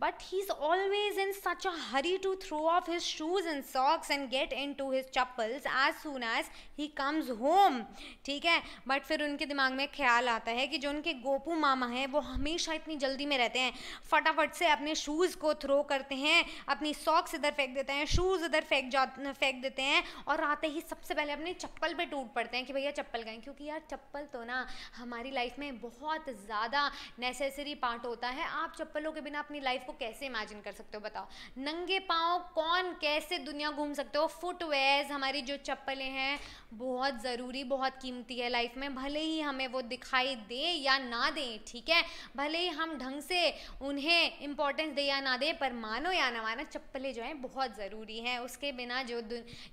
but he but always in such such hurry to throw off his shoes and socks and get into his chappals as soon as he comes home ठीक है बट फिर उनके दिमाग में ख्याल आता है कि जो उनके गोपू मामा हैं वो हमेशा इतनी जल्दी में रहते हैं फटाफट से अपने शूज़ को थ्रो करते हैं अपनी सॉक्स इधर फेंक देते हैं शूज़ इधर फेंक जा फेंक देते हैं और आते ही सबसे पहले अपने चप्पल पर टूट पड़ते हैं कि भैया चप्पल गए क्योंकि यार चप्पल तो ना हमारी लाइफ में बहुत ज़्यादा नेसेसरी पार्ट होता है आप चप्पलों के बिना अपनी लाइफ को कैसे इमेजिन कर सकते हो बताओ नंगे पाओ कौन कैसे दुनिया घूम सकते हो फुटवेयर हमारी जो चप्पलें हैं बहुत ज़रूरी बहुत कीमती है लाइफ में भले ही हमें वो दिखाई दे या ना दे ठीक है भले ही हम ढंग से उन्हें इंपॉर्टेंस दे या ना दे पर मानो या ना मानो चप्पलें जो हैं बहुत ज़रूरी हैं उसके बिना जो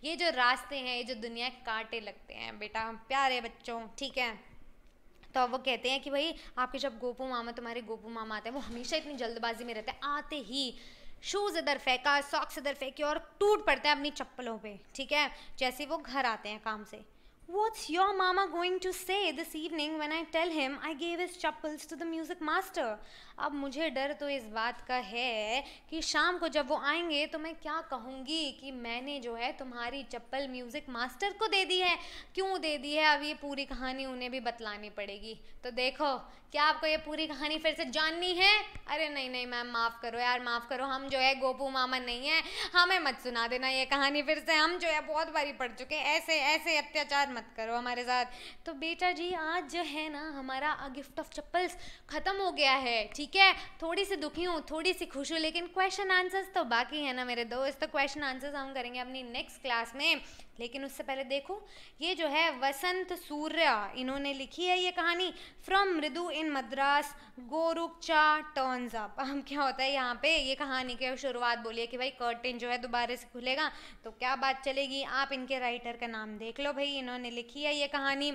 ये जो रास्ते हैं ये जो दुनिया कांटे लगते हैं बेटा प्यारे बच्चों ठीक है तो वो कहते हैं कि भाई आपके जब गोपू मामा तुम्हारे गोपू मामा आते हैं वो हमेशा इतनी जल्दबाजी में रहते हैं आते ही शूज़ इधर फेंका सॉक्स इधर फेंके और टूट पड़ते हैं अपनी चप्पलों पे ठीक है जैसे वो घर आते हैं काम से what's your Mama going to say this evening when I tell him I gave his chappals to the music master अब मुझे डर तो इस बात का है कि शाम को जब वो आएंगे तो मैं क्या कहूँगी कि मैंने जो है तुम्हारी चप्पल म्यूज़िक मास्टर को दे दी है क्यों दे दी है अब ये पूरी कहानी उन्हें भी बतलानी पड़ेगी तो देखो क्या आपको ये पूरी कहानी फिर से जाननी है अरे नहीं नहीं मैम माफ़ करो यार माफ़ करो हम जो है गोपू मामा नहीं है हमें मत सुना देना ये कहानी फिर से हम जो है बहुत बारी पढ़ चुके ऐसे ऐसे अत्याचार मत करो हमारे साथ तो बेटा जी आज जो है ना हमारा गिफ्ट ऑफ चप्पल्स ख़त्म हो गया है ठीक ठीक है थोड़ी सी दुखी हूँ थोड़ी सी खुश हूँ लेकिन क्वेश्चन आंसर्स तो बाकी है ना मेरे दोस्त तो क्वेश्चन आंसर्स हम करेंगे अपनी नेक्स्ट क्लास में लेकिन उससे पहले देखो ये जो है वसंत सूर्य इन्होंने लिखी है ये कहानी फ्रॉम मृदु इन मद्रास गोरुकचा टर्नज अप हम क्या होता है यहाँ पे ये कहानी की शुरुआत बोलिए कि भाई कर्टेन जो है दोबारा से खुलेगा तो क्या बात चलेगी आप इनके राइटर का नाम देख लो भाई इन्होंने लिखी है ये कहानी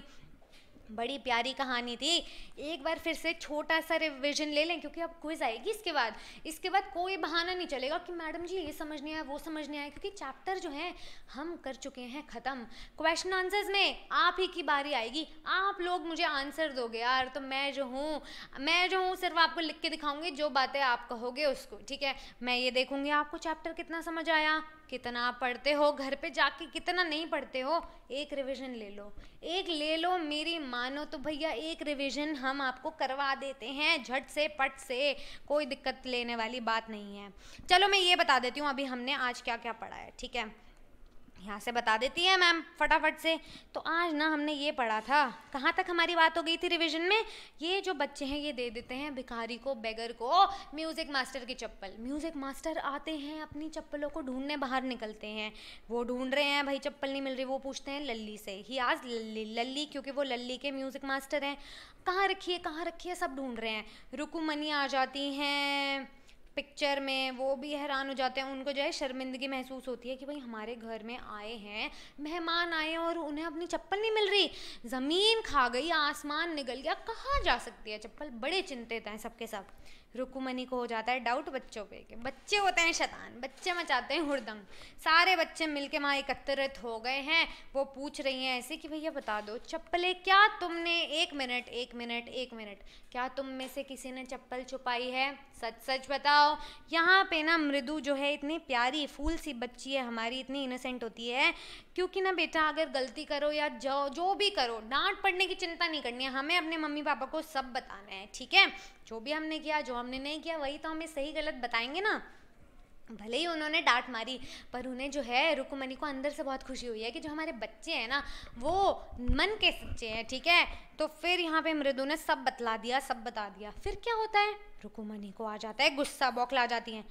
बड़ी प्यारी कहानी थी एक बार फिर से छोटा सा रिविजन ले लें क्योंकि अब क्विज आएगी इसके बाद इसके बाद कोई बहाना नहीं चलेगा कि मैडम जी ये समझ नहीं आया वो समझ नहीं आया क्योंकि चैप्टर जो है हम कर चुके हैं ख़त्म क्वेश्चन आंसर्स में आप ही की बारी आएगी आप लोग मुझे आंसर दोगे यार तो मैं जो हूँ मैं जो हूँ सिर्फ आपको लिख के दिखाऊंगी जो बातें आप कहोगे उसको ठीक है मैं ये देखूंगी आपको चैप्टर कितना समझ आया कितना पढ़ते हो घर पे जाके कितना नहीं पढ़ते हो एक रिवीजन ले लो एक ले लो मेरी मानो तो भैया एक रिवीजन हम आपको करवा देते हैं झट से पट से कोई दिक्कत लेने वाली बात नहीं है चलो मैं ये बता देती हूँ अभी हमने आज क्या क्या पढ़ा है ठीक है यहाँ से बता देती है मैम फटाफट से तो आज ना हमने ये पढ़ा था कहाँ तक हमारी बात हो गई थी रिवीजन में ये जो बच्चे हैं ये दे देते हैं भिखारी को बेगर को म्यूज़िक मास्टर की चप्पल म्यूज़िक मास्टर आते हैं अपनी चप्पलों को ढूंढने बाहर निकलते हैं वो ढूंढ रहे हैं भाई चप्पल नहीं मिल रही वो पूछते हैं लल्ली से ही आज लल्ली लल्ली क्योंकि वो लल्ली के म्यूज़िक मास्टर हैं कहाँ रखिए कहाँ रखिए सब ढूंढ रहे हैं रुकू मनी आ जाती हैं पिक्चर में वो भी हैरान हो जाते हैं उनको जो है शर्मिंदगी महसूस होती है कि भाई हमारे घर में आए हैं मेहमान आए और उन्हें अपनी चप्पल नहीं मिल रही ज़मीन खा गई आसमान निकल गया कहाँ जा सकती है चप्पल बड़े चिंतित हैं सबके सब रुकुमनी को हो जाता है डाउट बच्चों पे कि बच्चे होते हैं शैतान बच्चे मचाते हैं हुरदम सारे बच्चे मिलके वहाँ एकत्रित हो गए हैं वो पूछ रही हैं ऐसे कि भैया बता दो चप्पलें क्या तुमने एक मिनट एक मिनट एक मिनट क्या तुम में से किसी ने चप्पल छुपाई है सच सच बताओ यहाँ पे ना मृदु जो है इतनी प्यारी फूल सी बच्ची है हमारी इतनी इनोसेंट होती है क्योंकि ना बेटा अगर गलती करो या जो जो भी करो डांट पड़ने की चिंता नहीं करनी है हमें अपने मम्मी पापा को सब बताना है ठीक है जो भी हमने किया जो हमने नहीं किया वही तो हमें सही गलत बताएंगे ना भले ही उन्होंने डांट मारी पर उन्हें जो है रुकमणि को अंदर से बहुत खुशी हुई है कि जो हमारे बच्चे हैं ना वो मन के सच्चे हैं ठीक है तो फिर यहाँ पे मृदु ने सब बतला दिया सब बता दिया फिर क्या होता है रुकुमनी को आ जाता है गुस्सा बौखला जाती हैं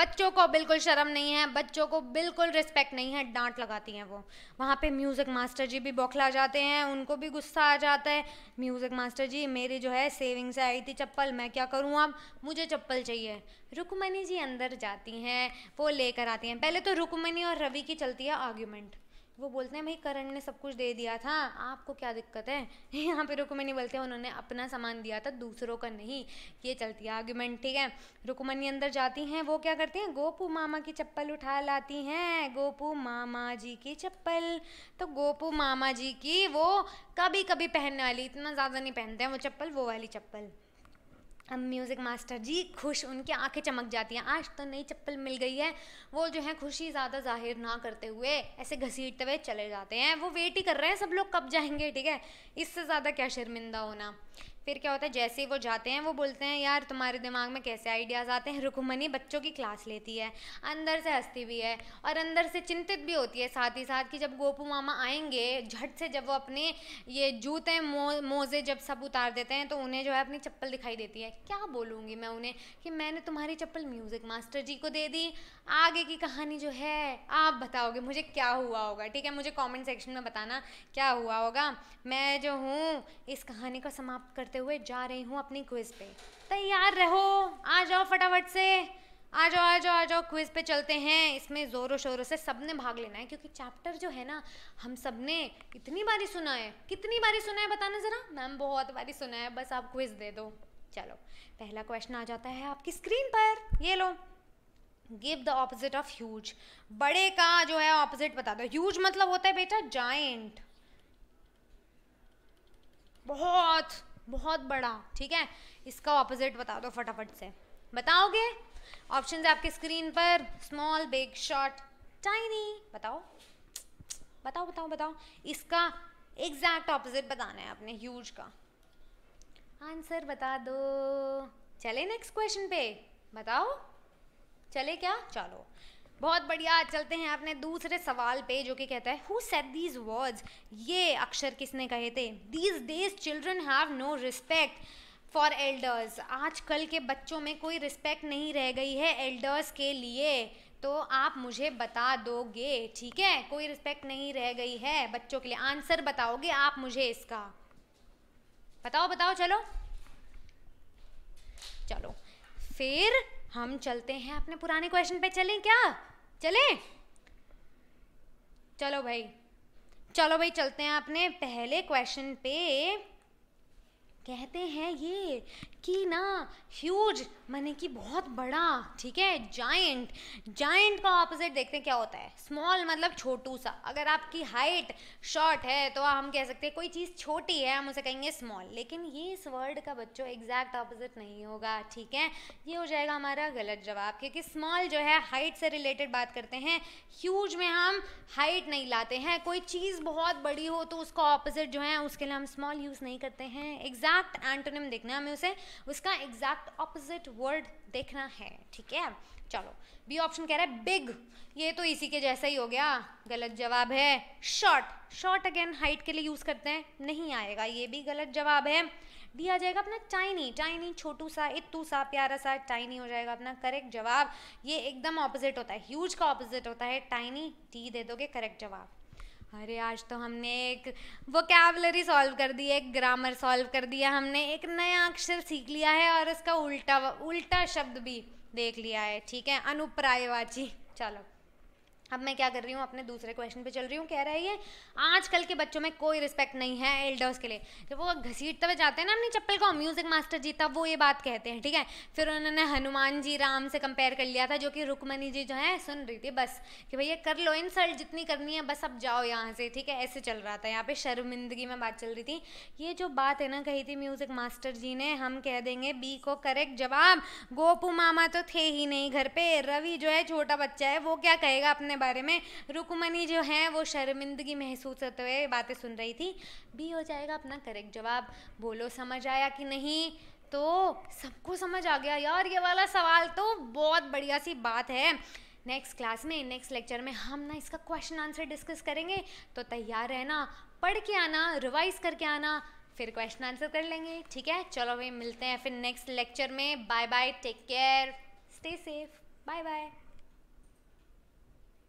बच्चों को बिल्कुल शर्म नहीं है बच्चों को बिल्कुल रिस्पेक्ट नहीं है डांट लगाती हैं वो वहाँ पे म्यूज़िक मास्टर जी भी बौखला जाते हैं उनको भी गुस्सा आ जाता है म्यूज़िक मास्टर जी मेरी जो है सेविंग से आई थी चप्पल मैं क्या करूँ अब मुझे चप्पल चाहिए रुकमनी जी अंदर जाती हैं वो लेकर आती हैं पहले तो रुकमनी और रवि की चलती है आर्ग्यूमेंट वो बोलते हैं भाई करण ने सब कुछ दे दिया था आपको क्या दिक्कत है यहाँ पे रुकमनी बोलते हैं उन्होंने अपना सामान दिया था दूसरों का नहीं ये चलती है आर्ग्यूमेंट ठीक है रुकमनी अंदर जाती हैं वो क्या करती हैं गोपू मामा की चप्पल उठा लाती हैं गोपू मामा जी की चप्पल तो गोपू मामा जी की वो कभी कभी पहनने वाली इतना ज़्यादा नहीं पहनते हैं वो चप्पल वो वाली चप्पल अब म्यूज़िक मास्टर जी खुश उनकी आंखें चमक जाती हैं आज तो नई चप्पल मिल गई है वो जो है खुशी ज़्यादा जाहिर ना करते हुए ऐसे घसीटते हुए चले जाते हैं वो वेट ही कर रहे हैं सब लोग कब जाएंगे ठीक है इससे ज़्यादा क्या शर्मिंदा होना फिर क्या होता है जैसे ही वो जाते हैं वो बोलते हैं यार तुम्हारे दिमाग में कैसे आइडियाज़ आते हैं रुकमनी बच्चों की क्लास लेती है अंदर से हंसती भी है और अंदर से चिंतित भी होती है साथ ही साथ कि जब गोपू मामा आएंगे झट से जब वो अपने ये जूते मो मोज़े जब सब उतार देते हैं तो उन्हें जो है अपनी चप्पल दिखाई देती है क्या बोलूँगी मैं उन्हें कि मैंने तुम्हारी चप्पल म्यूज़िक मास्टर जी को दे दी आगे की कहानी जो है आप बताओगे मुझे क्या हुआ होगा ठीक है मुझे कॉमेंट सेक्शन में बताना क्या हुआ होगा मैं जो हूँ इस कहानी को समाप्त करते करते हुए जा रही हूँ अपनी क्विज पे तैयार रहो आ जाओ फटाफट से आ जाओ आ जाओ आ जाओ क्विज पे चलते हैं इसमें ज़ोरों शोरों से सबने भाग लेना है क्योंकि चैप्टर जो है ना हम सब ने इतनी बारी सुना है कितनी बारी सुना है बताना ज़रा मैम बहुत बारी सुना है बस आप क्विज दे दो चलो पहला क्वेश्चन आ जाता है आपकी स्क्रीन पर ये लो give the opposite of huge बड़े का जो है ऑपोजिट बता दो ह्यूज मतलब होता है बेटा जाइंट बहुत बहुत बड़ा ठीक है इसका ऑपोजिट बता दो फटाफट से बताओगे ऑप्शन है आपके स्क्रीन पर स्मॉल बिग शॉर्ट टाइनी बताओ बताओ बताओ बताओ इसका एग्जैक्ट ऑपोजिट बताना है आपने ह्यूज का आंसर बता दो चले नेक्स्ट क्वेश्चन पे बताओ चले क्या चलो बहुत बढ़िया चलते हैं अपने दूसरे सवाल पे जो कि कहता है हु सेट दीज वर्ड्स ये अक्षर किसने कहे थे these days children have no respect for elders आजकल के बच्चों में कोई रिस्पेक्ट नहीं रह गई है एल्डर्स के लिए तो आप मुझे बता दोगे ठीक है कोई रिस्पेक्ट नहीं रह गई है बच्चों के लिए आंसर बताओगे आप मुझे इसका बताओ बताओ चलो चलो फिर हम चलते हैं अपने पुराने क्वेश्चन पे चलें क्या चलें चलो भाई चलो भाई चलते हैं अपने पहले क्वेश्चन पे कहते हैं ये कि ना ह्यूज माने कि बहुत बड़ा ठीक है जाइंट जाइंट का ऑपोजिट देखते हैं क्या होता है स्मॉल मतलब छोटू सा अगर आपकी हाइट शॉर्ट है तो हम कह सकते हैं कोई चीज़ छोटी है हम उसे कहेंगे स्मॉल लेकिन ये इस वर्ड का बच्चों एग्जैक्ट ऑपोजिट नहीं होगा ठीक है ये हो जाएगा हमारा गलत जवाब क्योंकि स्मॉल जो है हाइट से रिलेटेड बात करते हैं ह्यूज में हम हाइट नहीं लाते हैं कोई चीज़ बहुत बड़ी हो तो उसका ऑपोजिट जो है उसके लिए हम स्मॉल यूज़ नहीं करते हैं एग्जैक्ट एग्जैक्ट एंटोनिम देखना है हमें उसे उसका एग्जैक्ट ऑपोजिट वर्ड देखना है ठीक है चलो बी ऑप्शन कह रहा है बिग ये तो इसी के जैसा ही हो गया गलत जवाब है शॉर्ट शॉर्ट अगेन हाइट के लिए यूज़ करते हैं नहीं आएगा ये भी गलत जवाब है डी आ जाएगा अपना चाइनी चाइनी छोटू सा इतू सा प्यारा सा टाइनी हो जाएगा अपना करेक्ट जवाब ये एकदम ऑपोजिट होता है ह्यूज का ऑपोजिट होता है टाइनी टी दे दोगे करेक्ट जवाब अरे आज तो हमने एक वो कैबलरी सॉल्व कर दी एक ग्रामर सॉल्व कर दिया हमने एक नया अक्षर सीख लिया है और उसका उल्टा उल्टा शब्द भी देख लिया है ठीक है अनुप्रायवाची चलो अब मैं क्या कर रही हूँ अपने दूसरे क्वेश्चन पे चल रही हूँ कह रहा है ये आजकल के बच्चों में कोई रिस्पेक्ट नहीं है एल्डर्स के लिए जब वो घसीटते हुए जाते हैं ना अपनी चप्पल को म्यूज़िक मास्टर जी तब वो ये बात कहते हैं ठीक है फिर उन्होंने हनुमान जी राम से कंपेयर कर लिया था जो कि रुकमणि जी जो है सुन रही थी बस कि भैया कर लो इंसल्ट जितनी करनी है बस अब जाओ यहाँ से ठीक है ऐसे चल रहा था यहाँ पे शर्मिंदगी में बात चल रही थी ये जो बात है ना कही थी म्यूज़िक मास्टर जी ने हम कह देंगे बी को करेक्ट जवाब गोपू मामा तो थे ही नहीं घर पर रवि जो है छोटा बच्चा है वो क्या कहेगा अपने बारे में रुकमनी जो है वो शर्मिंदगी महसूस होते हुए बातें सुन रही थी बी हो जाएगा अपना करेक्ट जवाब बोलो समझ आया कि नहीं तो सबको समझ आ गया यार ये वाला सवाल तो बहुत बढ़िया सी बात है नेक्स्ट क्लास में नेक्स्ट लेक्चर में हम ना इसका क्वेश्चन आंसर डिस्कस करेंगे तो तैयार रहना पढ़ के आना रिवाइज करके आना फिर क्वेश्चन आंसर कर लेंगे ठीक है चलो भाई मिलते हैं फिर नेक्स्ट लेक्चर में bye bye take care stay safe bye bye